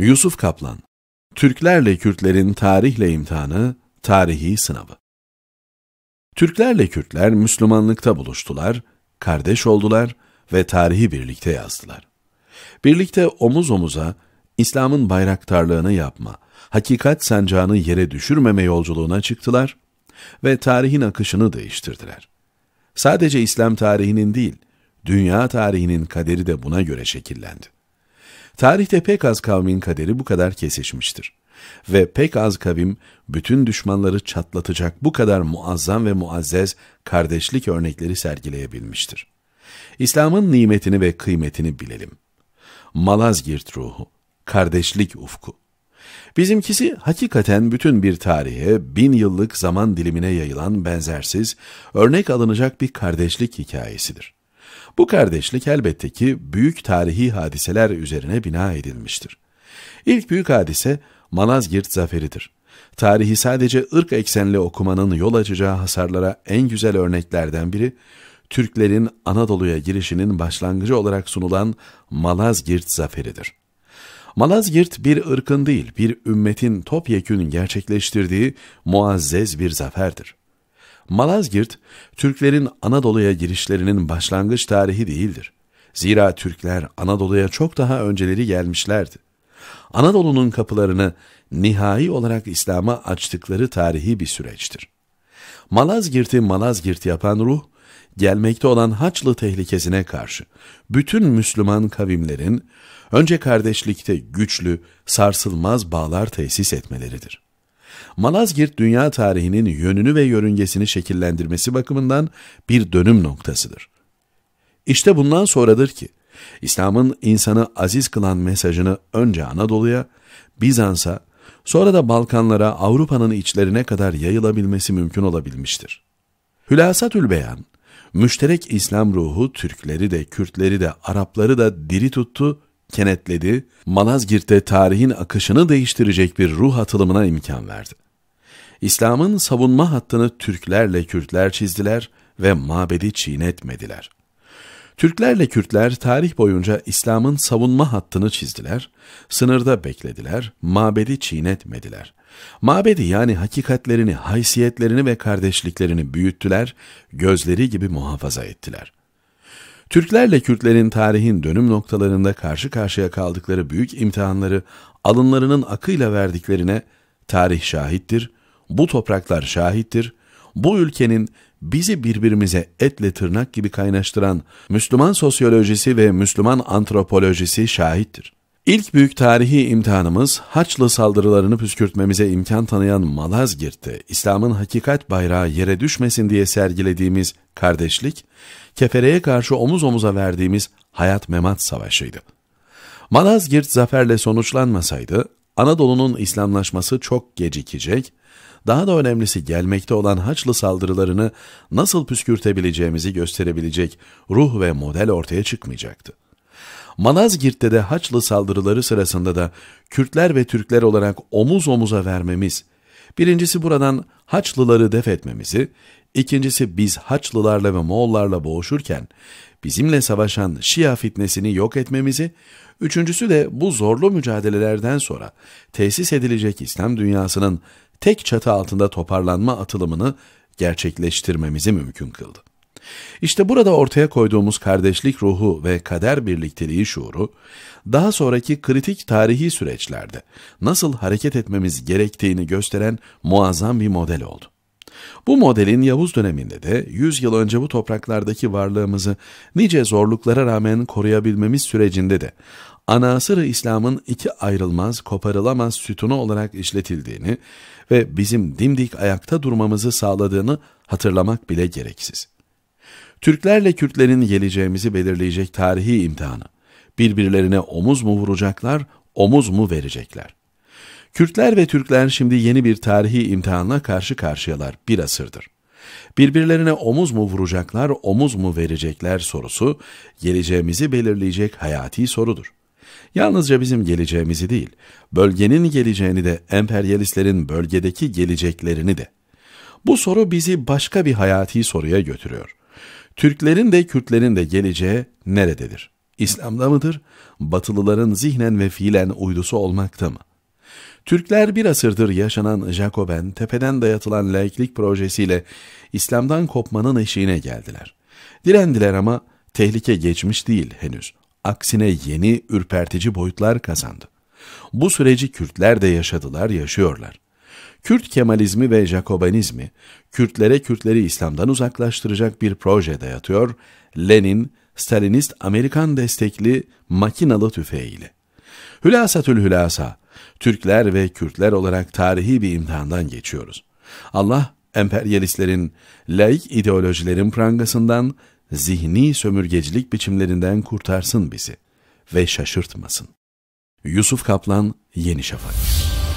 Yusuf Kaplan Türklerle Kürtlerin Tarihle İmtihanı, Tarihi Sınavı Türklerle Kürtler Müslümanlıkta buluştular, kardeş oldular ve tarihi birlikte yazdılar. Birlikte omuz omuza İslam'ın bayraktarlığını yapma, hakikat sancağını yere düşürmeme yolculuğuna çıktılar ve tarihin akışını değiştirdiler. Sadece İslam tarihinin değil, dünya tarihinin kaderi de buna göre şekillendi. Tarihte pek az kavmin kaderi bu kadar kesişmiştir. Ve pek az kavim bütün düşmanları çatlatacak bu kadar muazzam ve muazzez kardeşlik örnekleri sergileyebilmiştir. İslam'ın nimetini ve kıymetini bilelim. Malazgirt ruhu, kardeşlik ufku. Bizimkisi hakikaten bütün bir tarihe, bin yıllık zaman dilimine yayılan benzersiz, örnek alınacak bir kardeşlik hikayesidir. Bu kardeşlik elbette ki büyük tarihi hadiseler üzerine bina edilmiştir. İlk büyük hadise Malazgirt zaferidir. Tarihi sadece ırk eksenli okumanın yol açacağı hasarlara en güzel örneklerden biri, Türklerin Anadolu'ya girişinin başlangıcı olarak sunulan Malazgirt zaferidir. Malazgirt bir ırkın değil, bir ümmetin topyekün gerçekleştirdiği muazzez bir zaferdir. Malazgirt, Türklerin Anadolu'ya girişlerinin başlangıç tarihi değildir. Zira Türkler Anadolu'ya çok daha önceleri gelmişlerdi. Anadolu'nun kapılarını nihai olarak İslam'a açtıkları tarihi bir süreçtir. Malazgirt'i Malazgirt yapan ruh, gelmekte olan Haçlı tehlikesine karşı bütün Müslüman kavimlerin önce kardeşlikte güçlü, sarsılmaz bağlar tesis etmeleridir. Malazgirt dünya tarihinin yönünü ve yörüngesini şekillendirmesi bakımından bir dönüm noktasıdır. İşte bundan sonradır ki İslam'ın insanı aziz kılan mesajını önce Anadolu'ya, Bizans'a, sonra da Balkanlara, Avrupa'nın içlerine kadar yayılabilmesi mümkün olabilmiştir. Hülasatül beyan, müşterek İslam ruhu Türkleri de, Kürtleri de, Arapları da diri tuttu kenetledi, Malazgirt'te tarihin akışını değiştirecek bir ruh atılımına imkan verdi. İslam'ın savunma hattını Türklerle Kürtler çizdiler ve mabedi çiğnetmediler. Türklerle Kürtler tarih boyunca İslam'ın savunma hattını çizdiler, sınırda beklediler, mabedi çiğnetmediler. Mabedi yani hakikatlerini, haysiyetlerini ve kardeşliklerini büyüttüler, gözleri gibi muhafaza ettiler. Türklerle Kürtlerin tarihin dönüm noktalarında karşı karşıya kaldıkları büyük imtihanları alınlarının akıyla verdiklerine tarih şahittir, bu topraklar şahittir, bu ülkenin bizi birbirimize etle tırnak gibi kaynaştıran Müslüman sosyolojisi ve Müslüman antropolojisi şahittir. İlk büyük tarihi imtihanımız Haçlı saldırılarını püskürtmemize imkan tanıyan Malazgirt'te İslam'ın hakikat bayrağı yere düşmesin diye sergilediğimiz kardeşlik, kefereye karşı omuz omuza verdiğimiz hayat memat savaşıydı. Malazgirt zaferle sonuçlanmasaydı Anadolu'nun İslamlaşması çok gecikecek, daha da önemlisi gelmekte olan Haçlı saldırılarını nasıl püskürtebileceğimizi gösterebilecek ruh ve model ortaya çıkmayacaktı. Malazgirt'te de Haçlı saldırıları sırasında da Kürtler ve Türkler olarak omuz omuza vermemiz, birincisi buradan Haçlıları def etmemizi, ikincisi biz Haçlılarla ve Moğollarla boğuşurken bizimle savaşan Şia fitnesini yok etmemizi, üçüncüsü de bu zorlu mücadelelerden sonra tesis edilecek İslam dünyasının tek çatı altında toparlanma atılımını gerçekleştirmemizi mümkün kıldı. İşte burada ortaya koyduğumuz kardeşlik ruhu ve kader birlikteliği şuuru, daha sonraki kritik tarihi süreçlerde nasıl hareket etmemiz gerektiğini gösteren muazzam bir model oldu. Bu modelin Yavuz döneminde de 100 yıl önce bu topraklardaki varlığımızı nice zorluklara rağmen koruyabilmemiz sürecinde de anasırı İslam'ın iki ayrılmaz, koparılamaz sütunu olarak işletildiğini ve bizim dimdik ayakta durmamızı sağladığını hatırlamak bile gereksiz. Türklerle Kürtlerin geleceğimizi belirleyecek tarihi imtihanı. Birbirlerine omuz mu vuracaklar, omuz mu verecekler? Kürtler ve Türkler şimdi yeni bir tarihi imtihanla karşı karşıyalar bir asırdır. Birbirlerine omuz mu vuracaklar, omuz mu verecekler sorusu geleceğimizi belirleyecek hayati sorudur. Yalnızca bizim geleceğimizi değil, bölgenin geleceğini de emperyalistlerin bölgedeki geleceklerini de. Bu soru bizi başka bir hayati soruya götürüyor. Türklerin de Kürtlerin de geleceği nerededir? İslam'da mıdır? Batılıların zihnen ve fiilen uydusu olmakta mı? Türkler bir asırdır yaşanan Jacoben, tepeden dayatılan laiklik projesiyle İslam'dan kopmanın eşiğine geldiler. Direndiler ama tehlike geçmiş değil henüz. Aksine yeni ürpertici boyutlar kazandı. Bu süreci Kürtler de yaşadılar, yaşıyorlar. Kürt Kemalizmi ve Jakobanizmi, Kürtlere Kürtleri İslam'dan uzaklaştıracak bir projede yatıyor, Lenin, Stalinist Amerikan destekli makinalı tüfeğiyle. Hülasatül hülasa, Türkler ve Kürtler olarak tarihi bir imtihandan geçiyoruz. Allah, emperyalistlerin, laik ideolojilerin prangasından, zihni sömürgecilik biçimlerinden kurtarsın bizi ve şaşırtmasın. Yusuf Kaplan, Yeni Şafak